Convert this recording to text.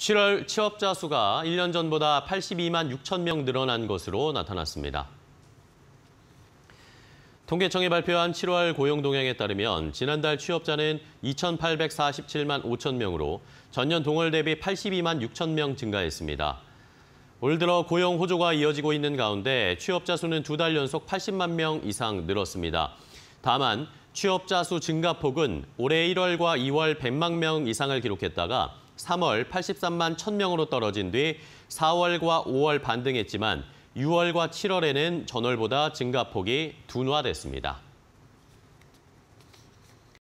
7월 취업자 수가 1년 전보다 82만 6천 명 늘어난 것으로 나타났습니다. 통계청이 발표한 7월 고용 동향에 따르면 지난달 취업자는 2,847만 5천 명으로 전년 동월 대비 82만 6천 명 증가했습니다. 올 들어 고용 호조가 이어지고 있는 가운데 취업자 수는 두 달 연속 80만 명 이상 늘었습니다. 다만 취업자 수 증가폭은 올해 1월과 2월 100만 명 이상을 기록했다가 3월 83만 1000명으로 떨어진 뒤 4월과 5월 반등했지만 6월과 7월에는 전월보다 증가폭이 둔화됐습니다.